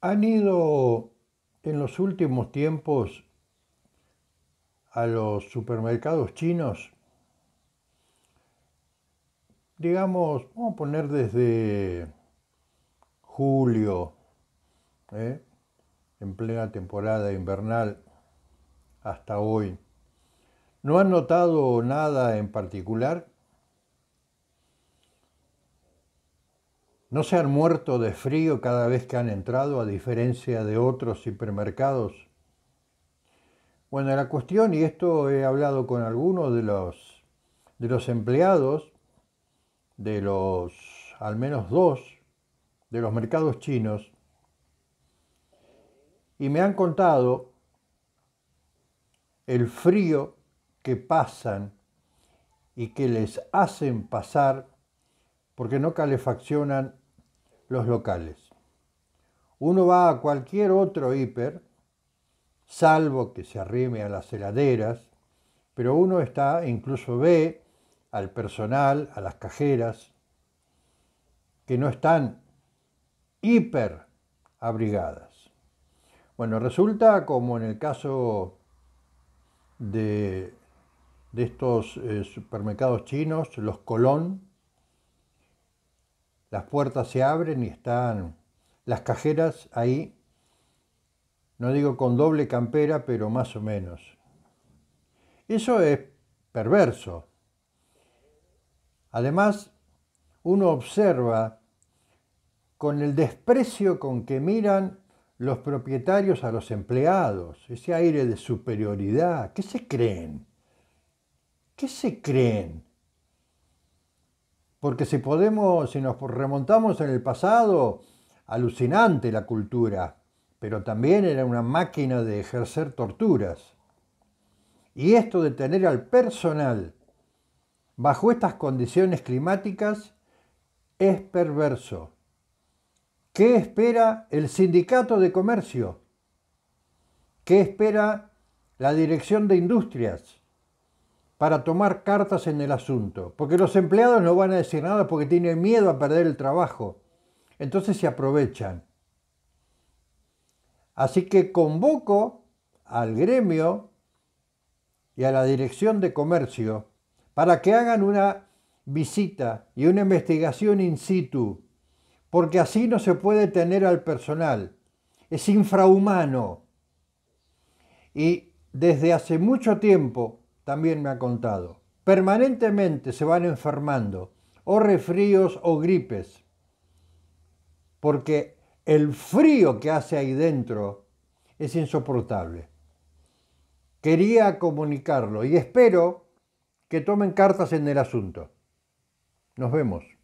han ido en los últimos tiempos a los supermercados chinos, digamos, vamos a poner desde julio, ¿eh? en plena temporada invernal, hasta hoy. ¿No han notado nada en particular? No se han muerto de frío cada vez que han entrado, a diferencia de otros hipermercados. Bueno, la cuestión, y esto he hablado con algunos de los, de los empleados, de los al menos dos, de los mercados chinos, y me han contado el frío que pasan y que les hacen pasar porque no calefaccionan los locales. Uno va a cualquier otro hiper, salvo que se arrime a las heladeras, pero uno está, incluso ve al personal, a las cajeras, que no están hiper abrigadas. Bueno, resulta como en el caso de, estos eh, supermercados chinos, los Colón, las puertas se abren y están las cajeras ahí, no digo con doble campera, pero más o menos. Eso es perverso. Además, uno observa con el desprecio con que miran los propietarios a los empleados, ese aire de superioridad. ¿Qué se creen? ¿Qué se creen? Porque si podemos, si nos remontamos en el pasado, alucinante la cultura, pero también era una máquina de ejercer torturas. Y esto de tener al personal bajo estas condiciones climáticas es perverso. ¿Qué espera el sindicato de comercio? ¿Qué espera la dirección de industrias? para tomar cartas en el asunto, porque los empleados no van a decir nada porque tienen miedo a perder el trabajo. Entonces se aprovechan. Así que convoco al gremio y a la dirección de comercio para que hagan una visita y una investigación in situ, porque así no se puede tener al personal. Es infrahumano. Y desde hace mucho tiempo también me ha contado. Permanentemente se van enfermando, o refríos o gripes, porque el frío que hace ahí dentro es insoportable. Quería comunicarlo y espero que tomen cartas en el asunto. Nos vemos.